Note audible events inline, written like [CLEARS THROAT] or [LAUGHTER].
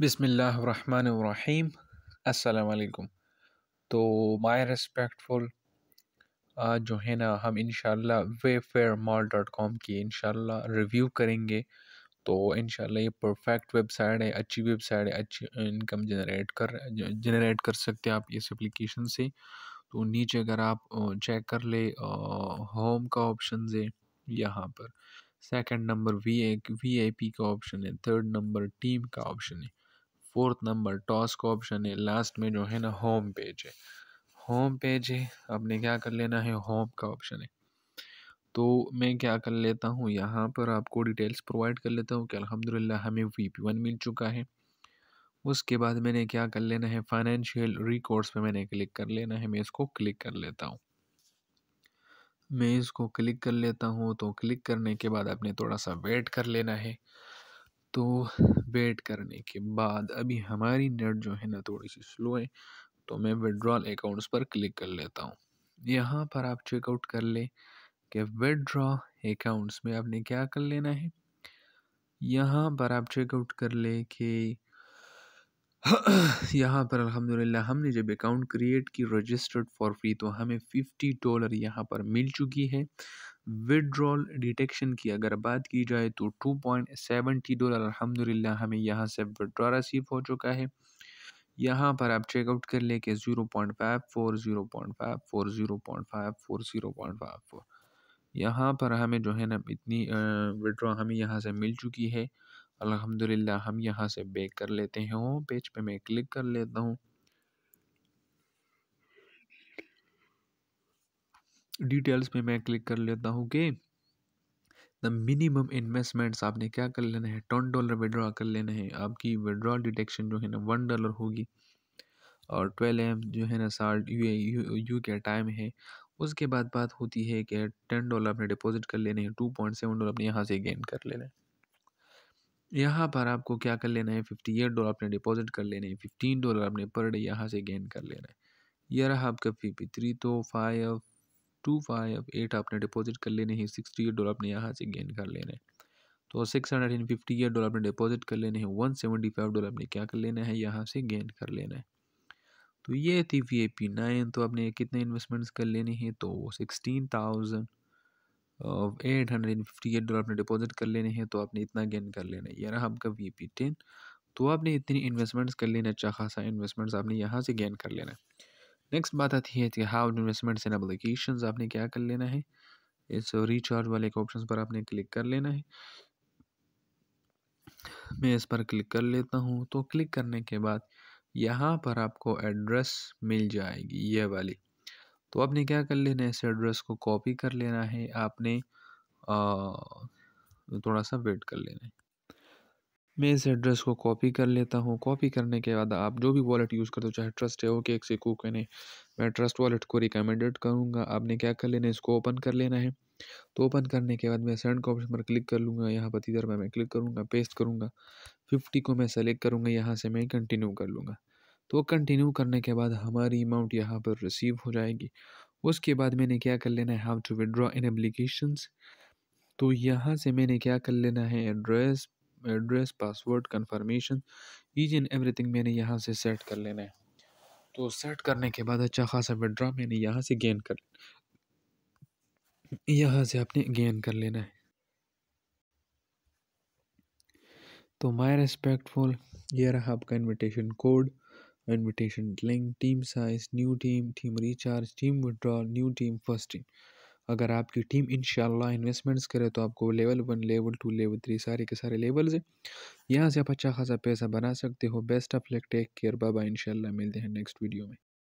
बिसमीम अल्लाम तो माय रेस्पेक्टफुल जो है ना हम इन Wayfair mall dot com की इन रिव्यू करेंगे तो इन ये परफेक्ट वेबसाइट है अच्छी वेबसाइट है अच्छी इनकम जनरेट कर जनरेट कर सकते हैं आप इस एप्लीकेशन से तो नीचे अगर आप चेक कर ले होम का ऑप्शन है यहाँ पर second number V A V I P का ऑप्शन है थर्ड नंबर टीम का ऑप्शन है फोर्थ नंबर टॉस का ऑप्शन है लास्ट में जो है ना होम पेज है होम पेज है आपने क्या कर लेना है होम का ऑप्शन है तो मैं क्या कर लेता हूँ यहाँ पर आपको डिटेल्स प्रोवाइड कर लेता हूँ कि अलहमदिल्ला हमें वी पी वन मिल चुका है उसके बाद मैंने क्या कर लेना है फाइनेंशियल रिकॉर्ड्स पे मैंने क्लिक कर लेना है मैं इसको क्लिक कर लेता हूँ मैं इसको क्लिक कर लेता हूँ तो क्लिक करने के बाद आपने थोड़ा सा वेट कर लेना है तो वेट करने के बाद अभी हमारी नेट जो है ना थोड़ी सी स्लो है तो मैं विड्रॉल अकाउंट्स पर क्लिक कर लेता हूँ यहाँ पर आप चेकआउट कर ले कि विड्रॉ अकाउंट्स में आपने क्या कर लेना है यहाँ पर आप चेकआउट कर ले कि [CLEARS THROAT] यहाँ पर अल्हम्दुलिल्लाह हमने जब अकाउंट क्रिएट की रजिस्टर्ड फॉर फ्री तो हमें फिफ्टी डॉलर यहाँ पर मिल चुकी है विड्रॉल डिटेक्शन की अगर बात की जाए तो टू पॉइंट सेवेंटी डॉलर अलहमदिल्ला हमें यहाँ से विड्रॉ रसीव हो चुका है यहाँ पर आप चेकआउट कर लें कि zero point five four zero point five four zero point five four zero point five four यहाँ पर हमें जो है ना इतनी विड्रॉ हमें यहाँ से मिल चुकी है अलहमदिल्ला हम यहाँ से बेक कर लेते हैं होम पेज पे मैं क्लिक कर लेता हूँ डिटेल्स पे मैं क्लिक कर लेता हूँ कि द मिनिमम इन्वेस्टमेंट्स आपने क्या कर लेना है टन डॉलर विड्रॉ कर लेना है आपकी विड्रॉल डिटेक्शन जो है ना वन डॉलर होगी और ट्वेल्व एम जो है ना साल यू यू के टाइम है उसके बाद बात होती है कि टेन डॉलर आपने डिपॉजिट कर लेने हैं टू पॉइंट सेवन डॉलर अपने यहाँ से गेन कर लेना है यहाँ पर आपको क्या कर लेना है फिफ्टी एट डॉलर आपने डिपॉजिट कर लेने हैं फिफ्टीन डॉलर आपने पर डे यहाँ से गेन कर लेना है यह रहा आपका फी पी थ्री तो फाइव टू फाइव एट आपने डिपॉजिट कर लेने हैं सिक्सटी डॉलर आपने यहाँ से गेन कर लेने हैं तो six hundred and fifty eight dollar आपने डिपॉजिट कर लेने हैं वन सेवेंटी फाइव डॉलर आपने क्या कर लेना है यहाँ से गेन कर लेना है तो ये थी वी ए पी नाइन तो आपने कितने इन्वेस्टमेंट्स कर लेने हैं तो sixteen thousand eight hundred and fifty eight dollar आपने डिपॉजिट कर लेने हैं तो आपने इतना गेन कर लेना है यार आपका वी ए पी टेन तो आपने इतनी इन्वेस्टमेंट्स कर लेना अच्छा खासा इन्वेस्टमेंट्स आपने यहाँ से गेन कर लेना है नेक्स्ट बात आती है कि हाउ इन्वेस्टमेंट एंड एप्लीकेशन आपने क्या कर लेना है इस रिचार्ज वाले के ऑप्शन पर आपने क्लिक कर लेना है मैं इस पर क्लिक कर लेता हूँ तो क्लिक करने के बाद यहाँ पर आपको एड्रेस मिल जाएगी ये वाली तो आपने क्या कर लेना है इस एड्रेस को कॉपी कर लेना है आपने आ, थोड़ा सा वेट कर लेना है मैं इस एड्रेस को कॉपी कर लेता हूँ कॉपी करने के बाद आप जो भी वॉलेट यूज़ करते हो चाहे ट्रस्ट है ओके एक से कू कहने मैं ट्रस्ट वॉलेट को रिकमेंडेड करूँगा आपने क्या कर लेना है इसको ओपन कर लेना है तो ओपन करने के बाद मैं सेंड का ऑप्शन पर क्लिक कर लूँगा यहाँ पर इधर पर मैं क्लिक करूँगा पेस्ट करूँगा फिफ्टी को मैं सेलेक्ट करूँगा यहाँ से मैं कंटिन्यू कर लूँगा तो कंटिन्यू करने के बाद हमारी अमाउंट यहाँ पर रिसीव हो जाएगी उसके बाद मैंने क्या कर लेना है how to withdraw in application तो यहाँ से मैंने क्या कर लेना है address address password confirmation each and everything मैंने यहाँ से सेट कर लेना है तो सेट करने के बाद अच्छा खासा विड्रा मैंने यहाँ से गेन कर यहाँ से आपने गेन कर लेना है तो माय रेस्पेक्टफुल ये रहा आपका invitation code invitation link team size new team team recharge team withdrawal new team first team अगर आपकी टीम इन इन्वेस्टमेंट्स करे तो आपको level one level two level three सारे के सारे लेवल्स हैं यहाँ से आप अच्छा खासा पैसा बना सकते हो best of luck take care बाबा इन मिलते हैं नेक्स्ट वीडियो में